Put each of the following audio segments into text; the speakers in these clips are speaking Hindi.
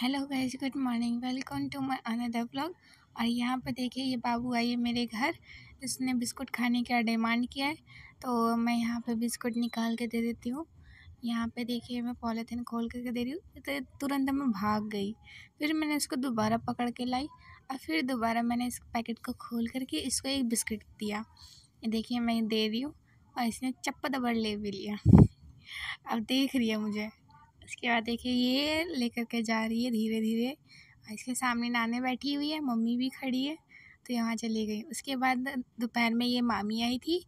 hello guys good morning welcome to my another blog और यहाँ पर देखिए ये बाबू आई है मेरे घर इसने बिस्कुट खाने का डिमांड किया है तो मैं यहाँ पे बिस्कुट निकाल के दे देती हूँ यहाँ पे देखिए मैं पॉलीथीन खोल करके दे रही हूँ तो तुरंत मैं भाग गई फिर मैंने इसको दोबारा पकड़ के लाई और फिर दोबारा मैंने इस पैकेट को खोल करके इसको एक बिस्किट दिया देखिए मैं दे रही हूँ और इसने चप्पा दबड़ ले भी लिया अब देख रही है मुझे इसके बाद देखिए ये लेकर के जा रही है धीरे धीरे इसके सामने नाने बैठी हुई है मम्मी भी खड़ी है तो यहाँ चली गई उसके बाद दोपहर में ये मामी आई थी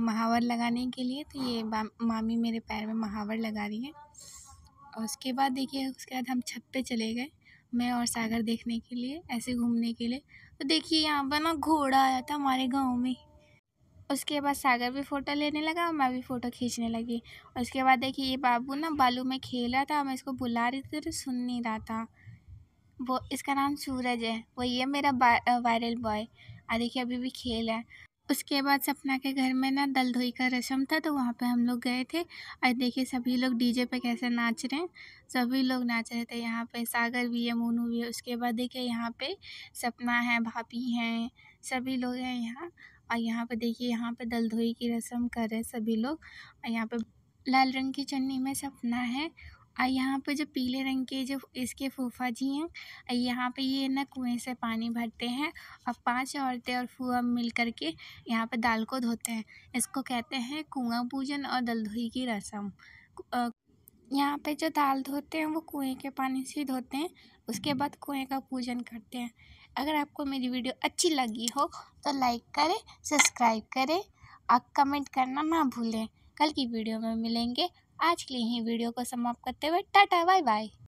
महावर लगाने के लिए तो ये मामी मेरे पैर में महावर लगा रही है और उसके बाद देखिए उसके बाद हम छत पे चले गए मैं और सागर देखने के लिए ऐसे घूमने के लिए तो देखिए यहाँ पर ना घोड़ा आया था हमारे गाँव में उसके बाद सागर भी फ़ोटो लेने लगा और मैं भी फ़ोटो खींचने लगी उसके बाद देखिए ये बाबू ना बालू में खेल रहा था मैं इसको बुला रही थी तो सुन नहीं रहा था वो इसका नाम सूरज है वो ये मेरा वायरल बॉय और देखिए अभी भी खेल है उसके बाद सपना के घर में ना दल धोई का रस्म था तो वहाँ पे हम लोग गए थे और देखिए सभी लोग डीजे पे कैसे नाच रहे हैं सभी लोग नाच रहे थे यहाँ पे सागर भी है मोनू भी है उसके बाद देखिए यहाँ पे सपना है भाभी हैं सभी लोग हैं यहाँ और यहाँ पे देखिए यहाँ पे दलदोई की रस्म कर रहे हैं सभी लोग और यहाँ पे लाल रंग की चन्नी में सपना है और यहाँ पे जो पीले रंग के जो इसके फूफा जी हैं और यहाँ पे ये ना कुएं से पानी भरते हैं और पांच औरतें और फूआ मिल कर के यहाँ पर दाल को धोते हैं इसको कहते हैं कुआं पूजन और दलदोई की रस्म यहाँ पे जो दाल धोते हैं वो कुएं के पानी से धोते हैं उसके बाद कुएं का पूजन करते हैं अगर आपको मेरी वीडियो अच्छी लगी हो तो लाइक करें सब्सक्राइब करें और कमेंट करना ना भूलें कल की वीडियो में मिलेंगे आज के लिए ही वीडियो को समाप्त करते हुए टाटा बाय बाय